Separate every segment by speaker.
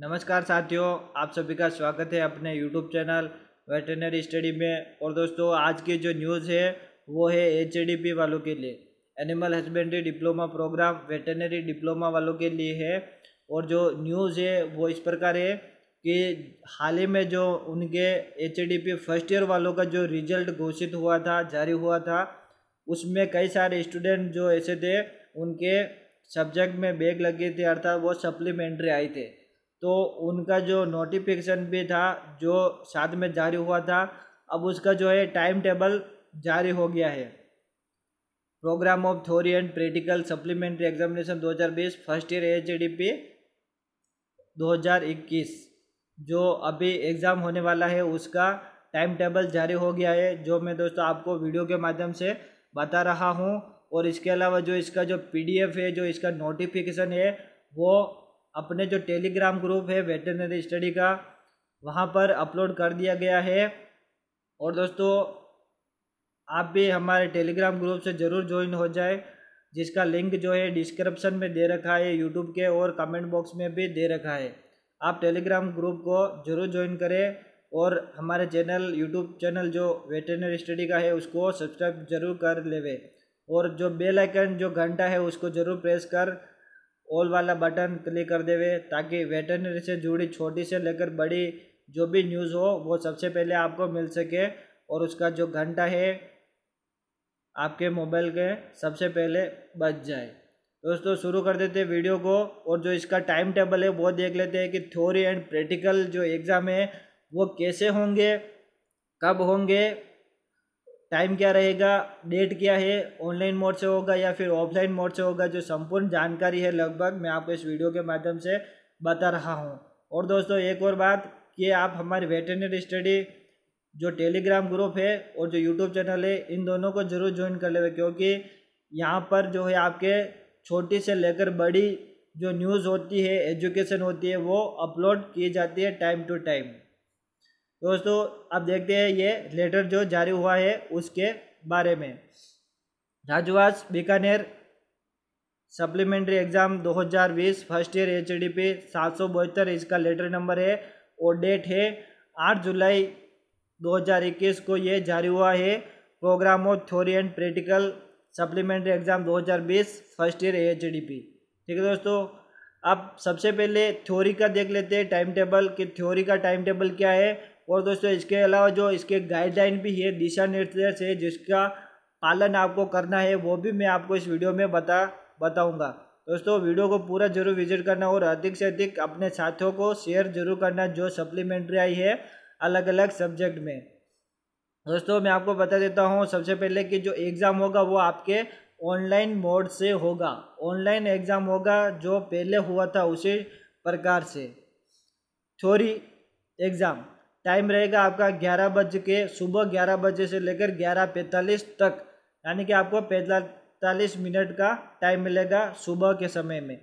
Speaker 1: नमस्कार साथियों आप सभी का स्वागत है अपने यूट्यूब चैनल वेटनरी स्टडी में और दोस्तों आज की जो न्यूज़ है वो है एच वालों के लिए animal husbandry diploma program veterinary diploma वालों के लिए है और जो न्यूज़ है वो इस प्रकार है कि हाल ही में जो उनके एच फर्स्ट ईयर वालों का जो रिजल्ट घोषित हुआ था जारी हुआ था उसमें कई सारे स्टूडेंट जो ऐसे थे उनके सब्जेक्ट में बैग लगे थे अर्थात वो सप्लीमेंट्री आए थे तो उनका जो नोटिफिकेशन भी था जो साथ में जारी हुआ था अब उसका जो है टाइम टेबल जारी हो गया है program of theory and practical supplementary examination 2020 first year H D P 2021 जो अभी एग्ज़ाम होने वाला है उसका टाइम टेबल जारी हो गया है जो मैं दोस्तों आपको वीडियो के माध्यम से बता रहा हूँ और इसके अलावा जो इसका जो पीडीएफ है जो इसका नोटिफिकेशन है वो अपने जो टेलीग्राम ग्रुप है वेटरनरी स्टडी का वहाँ पर अपलोड कर दिया गया है और दोस्तों आप भी हमारे टेलीग्राम ग्रुप से ज़रूर ज्वाइन हो जाए जिसका लिंक जो है डिस्क्रिप्शन में दे रखा है यूट्यूब के और कमेंट बॉक्स में भी दे रखा है आप टेलीग्राम ग्रुप को ज़रूर ज्वाइन करें और हमारे चैनल यूट्यूब चैनल जो वेटरनरी स्टडी का है उसको सब्सक्राइब जरूर कर लेवे और जो बेल आइकन जो घंटा है उसको ज़रूर प्रेस कर ऑल वाला बटन क्लिक कर देवे ताकि वेटनरी से जुड़ी छोटी से लेकर बड़ी जो भी न्यूज़ हो वो सबसे पहले आपको मिल सके और उसका जो घंटा है आपके मोबाइल के सबसे पहले बच जाए दोस्तों शुरू कर देते हैं वीडियो को और जो इसका टाइम टेबल है वो देख लेते हैं कि थ्योरी एंड प्रैक्टिकल जो एग्ज़ाम है वो कैसे होंगे कब होंगे टाइम क्या रहेगा डेट क्या है ऑनलाइन मोड से होगा या फिर ऑफलाइन मोड से होगा जो संपूर्ण जानकारी है लगभग मैं आपको इस वीडियो के माध्यम से बता रहा हूँ और दोस्तों एक और बात कि आप हमारे वेटरनरी स्टडी जो टेलीग्राम ग्रुप है और जो यूट्यूब चैनल है इन दोनों को जरूर ज्वाइन कर लेवे क्योंकि यहाँ पर जो है आपके छोटी से लेकर बड़ी जो न्यूज़ होती है एजुकेशन होती है वो अपलोड की जाती है टाइम टू टाइम दोस्तों अब देखते हैं ये लेटर जो जारी हुआ है उसके बारे में Rajuvas Bikaner supplementary exam 2020 first year H D P सात सौ बहत्तर इसका लेटर नंबर है और डेट है 8 जुलाई 2021 को ये जारी हुआ है program of theory and practical supplementary exam 2020 first year H D P ठीक है दोस्तों अब सबसे पहले थ्योरी का देख लेते हैं टाइम टेबल कि थ्योरी का टाइम टेबल क्या है और दोस्तों इसके अलावा जो इसके गाइडलाइन भी है दिशा निर्देश है जिसका पालन आपको करना है वो भी मैं आपको इस वीडियो में बता बताऊंगा दोस्तों वीडियो को पूरा जरूर विजिट करना और अधिक से अधिक अपने साथियों को शेयर जरूर करना जो सप्लीमेंट्री आई है अलग अलग सब्जेक्ट में दोस्तों मैं आपको बता देता हूँ सबसे पहले कि जो एग्ज़ाम होगा वो आपके ऑनलाइन मोड से होगा ऑनलाइन एग्ज़ाम होगा जो पहले हुआ था उसी प्रकार से थोड़ी एग्ज़ाम टाइम रहेगा आपका ग्यारह बज के सुबह ग्यारह बजे से लेकर ग्यारह पैंतालीस तक यानी कि आपको पैंतालीस मिनट का टाइम मिलेगा सुबह के समय में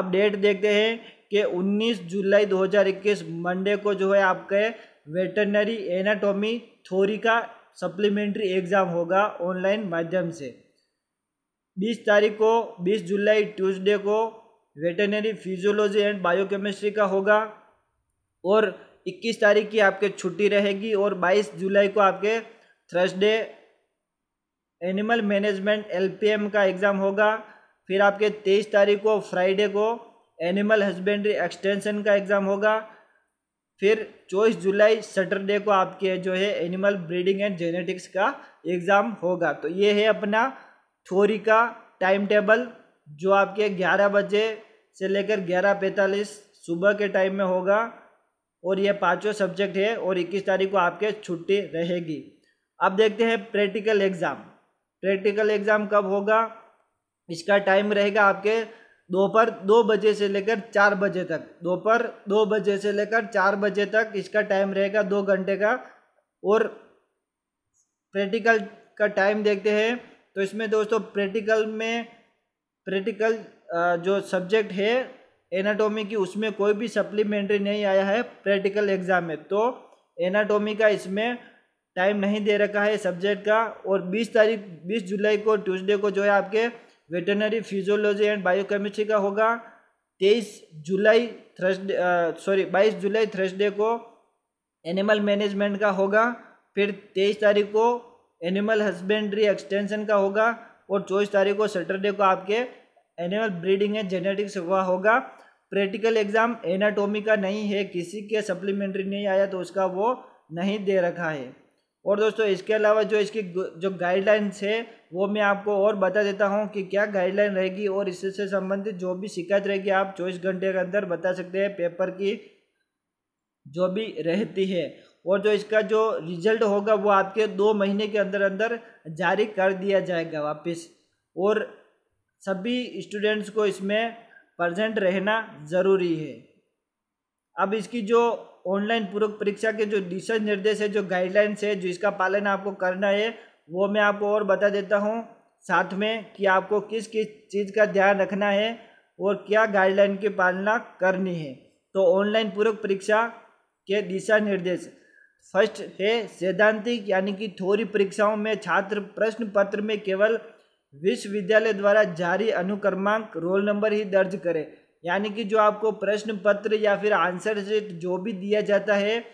Speaker 1: आप डेट देखते हैं कि 19 जुलाई 2021 मंडे को जो है आपके वेटरनरी एनाटॉमी थोरी का सप्लीमेंट्री एग्ज़ाम होगा ऑनलाइन माध्यम से 20 तारीख को 20 जुलाई ट्यूसडे को वेटरनरी फिजियोलॉजी एंड बायोकेमिस्ट्री का होगा और 21 तारीख की आपके छुट्टी रहेगी और 22 जुलाई को आपके थर्सडे एनिमल मैनेजमेंट एलपीएम का एग्ज़ाम होगा फिर आपके 23 तारीख को फ्राइडे को एनिमल हस्बेंड्री एक्सटेंशन का एग्ज़ाम होगा फिर चौबीस जुलाई सैटरडे को आपके जो है एनिमल ब्रीडिंग एंड जेनेटिक्स का एग्ज़ाम होगा तो ये है अपना थोरी का टाइम टेबल जो आपके ग्यारह बजे से लेकर ग्यारह पैंतालीस सुबह के टाइम में होगा और ये पाँचों सब्जेक्ट है और इक्कीस तारीख को आपके छुट्टी रहेगी अब देखते हैं प्रैक्टिकल एग्ज़ाम प्रैक्टिकल एग्ज़ाम कब होगा इसका टाइम रहेगा आपके दोपहर दो बजे से लेकर चार बजे तक दोपहर दो बजे से लेकर चार बजे तक इसका टाइम रहेगा दो घंटे का और प्रैक्टिकल का टाइम देखते हैं तो इसमें दोस्तों प्रैक्टिकल में प्रैक्टिकल जो सब्जेक्ट है एनाटॉमी की उसमें कोई भी सप्लीमेंट्री नहीं आया है प्रैक्टिकल एग्जाम में तो एनाटॉमी का इसमें टाइम नहीं दे रखा है सब्जेक्ट का और 20 तारीख 20 जुलाई को ट्यूसडे को जो है आपके वेटनरी फिजियोलॉजी एंड बायोकेमिस्ट्री का होगा तेईस जुलाई थर्सडे सॉरी बाईस जुलाई थर्सडे को एनिमल मैनेजमेंट का होगा फिर तेईस तारीख को एनिमल हस्बेंड्री एक्सटेंशन का होगा और चौबीस तारीख को सैटरडे को आपके एनिमल ब्रीडिंग एंड जेनेटिक्स हुआ होगा प्रैक्टिकल एग्जाम एनाटोमी का नहीं है किसी के सप्लीमेंट्री नहीं आया तो उसका वो नहीं दे रखा है और दोस्तों इसके अलावा जो इसकी जो गाइडलाइंस है वो मैं आपको और बता देता हूँ कि क्या गाइडलाइन रहेगी और इससे संबंधित जो भी शिकायत रहेगी आप चौबीस घंटे के अंदर बता सकते हैं पेपर की जो भी रहती है और जो इसका जो रिजल्ट होगा वो आपके दो महीने के अंदर अंदर जारी कर दिया जाएगा वापस और सभी स्टूडेंट्स को इसमें प्रजेंट रहना ज़रूरी है अब इसकी जो ऑनलाइन पूर्व परीक्षा के जो दिशा निर्देश है जो गाइडलाइंस है जो इसका पालन आपको करना है वो मैं आपको और बता देता हूँ साथ में कि आपको किस किस चीज़ का ध्यान रखना है और क्या गाइडलाइन की पालना करनी है तो ऑनलाइन पूर्व परीक्षा के दिशा निर्देश फर्स्ट है सैद्धांतिक यानी कि थोरी परीक्षाओं में छात्र प्रश्न पत्र में केवल विश्वविद्यालय द्वारा जारी अनुक्रमांक रोल नंबर ही दर्ज करें यानी कि जो आपको प्रश्न पत्र या फिर आंसर शीट जो भी दिया जाता है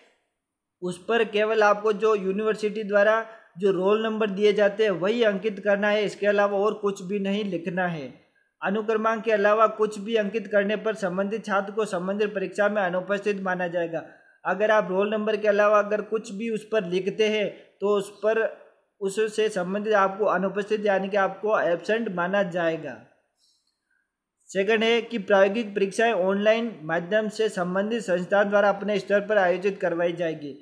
Speaker 1: उस पर केवल आपको जो यूनिवर्सिटी द्वारा जो रोल नंबर दिए जाते हैं वही अंकित करना है इसके अलावा और कुछ भी नहीं लिखना है अनुक्रमांक के अलावा कुछ भी अंकित करने पर संबंधित छात्र को संबंधित परीक्षा में अनुपस्थित माना जाएगा अगर आप रोल नंबर के अलावा अगर कुछ भी उस पर लिखते हैं तो उस पर उससे संबंधित आपको अनुपस्थित यानी कि आपको एबसेंट माना जाएगा सेकंड है कि प्रायोगिक परीक्षाएं ऑनलाइन माध्यम से संबंधित संस्थान द्वारा अपने स्तर पर आयोजित करवाई जाएगी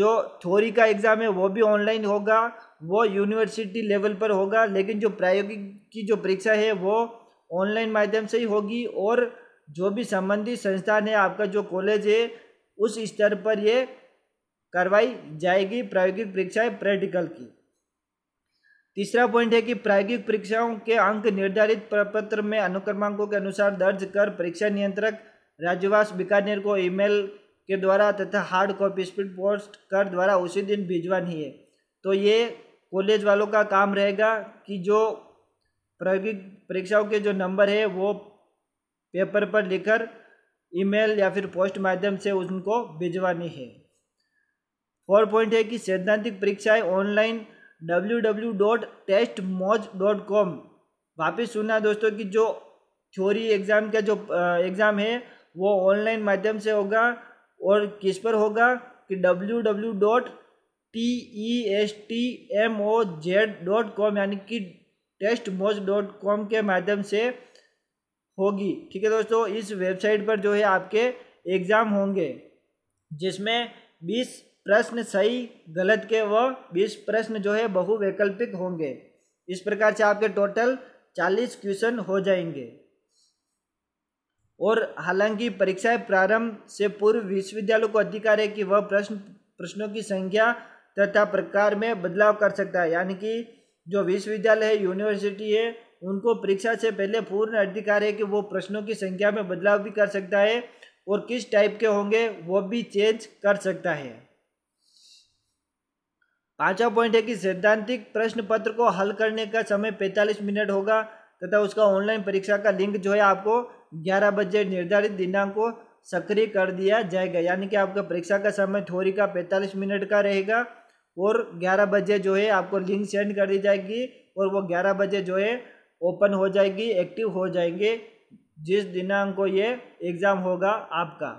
Speaker 1: जो थोरी का एग्ज़ाम है वो भी ऑनलाइन होगा वो यूनिवर्सिटी लेवल पर होगा लेकिन जो प्रायोगिक की जो परीक्षा है वो ऑनलाइन माध्यम से ही होगी और जो भी संबंधित संस्थान है आपका जो कॉलेज है उस स्तर पर ये करवाई जाएगी प्रायोगिक परीक्षाएँ प्रैक्टिकल की तीसरा पॉइंट है कि प्रायोगिक परीक्षाओं के अंक निर्धारित प्रपत्र में अनुक्रमांकों के अनुसार दर्ज कर परीक्षा नियंत्रक राज्यवास बीकानेर को ईमेल के द्वारा तथा हार्ड कॉपी स्पीड पोस्ट कर द्वारा उसी दिन भिजवानी है तो ये कॉलेज वालों का काम रहेगा कि जो प्रायोगिक परीक्षाओं के जो नंबर है वो पेपर पर लिखकर ईमेल या फिर पोस्ट माध्यम से उनको भिजवानी है फोर पॉइंट है कि सैद्धांतिक परीक्षाएं ऑनलाइन www.testmoj.com वापस सुनना दोस्तों कि जो थ्योरी एग्ज़ाम का जो एग्ज़ाम है वो ऑनलाइन माध्यम से होगा और किस पर होगा कि W W dot T E S T M O Z dot com यानी कि टेस्ट मोज डॉट कॉम के माध्यम से होगी ठीक है दोस्तों इस वेबसाइट पर जो है आपके एग्ज़ाम होंगे जिसमें बीस प्रश्न सही गलत के व बीस प्रश्न जो है बहुवैकल्पिक होंगे इस प्रकार से आपके टोटल चालीस क्वेश्चन हो जाएंगे और हालांकि परीक्षाएं प्रारंभ से पूर्व विश्वविद्यालय को अधिकार है कि वह प्रश्न प्रश्नों की संख्या तथा प्रकार में बदलाव कर सकता है यानी कि जो विश्वविद्यालय है यूनिवर्सिटी है उनको परीक्षा से पहले पूर्ण अधिकार है कि वो प्रश्नों की संख्या में बदलाव भी कर सकता है और किस टाइप के होंगे वो भी चेंज कर सकता है पांचवा पॉइंट है कि सैद्धांतिक प्रश्न पत्र को हल करने का समय पैंतालीस मिनट होगा तथा उसका ऑनलाइन परीक्षा का लिंक जो है आपको ग्यारह बजे निर्धारित दिनांक को सक्रिय कर दिया जाएगा यानी कि आपका परीक्षा का समय थोड़ी का पैंतालीस मिनट का रहेगा और ग्यारह बजे जो है आपको लिंक सेंड कर दी जाएगी और वो ग्यारह बजे जो है ओपन हो जाएगी एक्टिव हो जाएंगे जिस दिनांक को ये एग्ज़ाम होगा आपका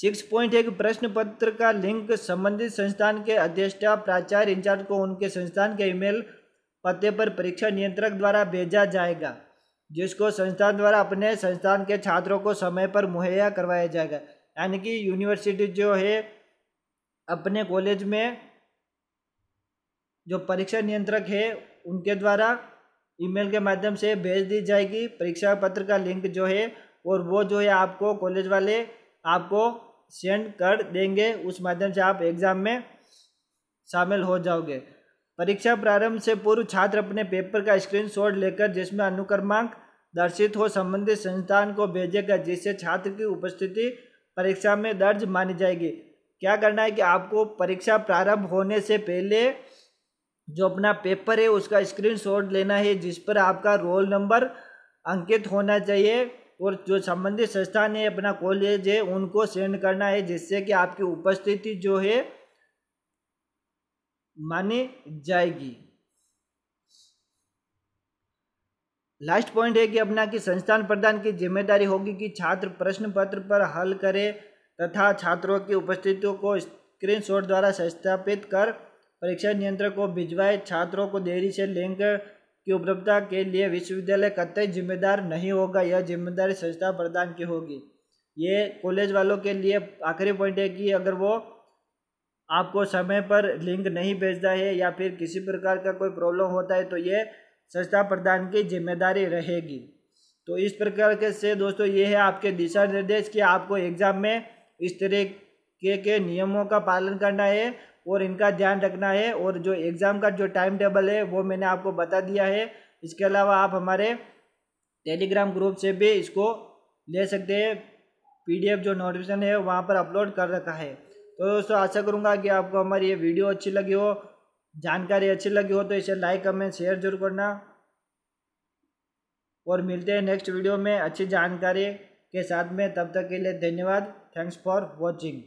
Speaker 1: सिक्स पॉइंट एक प्रश्न पत्र का लिंक संबंधित संस्थान के अध्यक्षता प्राचार्य इंचार्ज को उनके संस्थान के ईमेल पते पर परीक्षा नियंत्रक द्वारा भेजा जाएगा जिसको संस्थान द्वारा अपने संस्थान के छात्रों को समय पर मुहैया करवाया जाएगा यानी कि यूनिवर्सिटी जो है अपने कॉलेज में जो परीक्षा नियंत्रक है उनके द्वारा ईमेल के माध्यम से भेज दी जाएगी परीक्षा पत्र का लिंक जो है और वो जो है आपको कॉलेज वाले आपको सेंड कर देंगे उस माध्यम से आप एग्ज़ाम में शामिल हो जाओगे परीक्षा प्रारंभ से पूर्व छात्र अपने पेपर का स्क्रीनशॉट लेकर जिसमें अनुक्रमांक दर्शित हो संबंधित संस्थान को भेजेगा जिससे छात्र की उपस्थिति परीक्षा में दर्ज मानी जाएगी क्या करना है कि आपको परीक्षा प्रारंभ होने से पहले जो अपना पेपर है उसका स्क्रीनशॉट लेना है जिस पर आपका रोल नंबर अंकित होना चाहिए और जो संबंधित संस्थान है अपना कॉलेज है उनको सेंड करना है जिससे कि आपकी उपस्थिति जो है मानी जाएगी लास्ट पॉइंट है कि अपना की संस्थान प्रधान की जिम्मेदारी होगी कि छात्र प्रश्न पत्र पर हल करे तथा छात्रों की उपस्थितियों को स्क्रीनशॉट द्वारा सत्यापित कर परीक्षा नियंत्रक को भिजवाए छात्रों को देरी से लिंक की उपलब्धता के लिए विश्वविद्यालय कतई जिम्मेदार नहीं होगा यह जिम्मेदारी संस्था प्रदान की होगी ये कॉलेज वालों के लिए आखिरी पॉइंट है कि अगर वो आपको समय पर लिंक नहीं भेजता है या फिर किसी प्रकार का कोई प्रॉब्लम होता है तो ये संस्था प्रदान की जिम्मेदारी रहेगी तो इस प्रकार के से दोस्तों ये है आपके दिशा निर्देश कि आपको एग्ज़ाम में इस तरह के के नियमों का पालन करना है और इनका ध्यान रखना है और जो एग्ज़ाम का जो टाइम टेबल है वो मैंने आपको बता दिया है इसके अलावा आप हमारे टेलीग्राम ग्रुप से भी इसको ले सकते हैं पीडीएफ जो नोटिफिकेशन है वहाँ पर अपलोड कर रखा है तो दोस्तों आशा करूँगा कि आपको हमारी ये वीडियो अच्छी लगी हो जानकारी अच्छी लगी हो तो इसे लाइक कमेंट शेयर जरूर करना और मिलते हैं नेक्स्ट वीडियो में अच्छी जानकारी के साथ में तब तक के लिए धन्यवाद थैंक्स फॉर वॉचिंग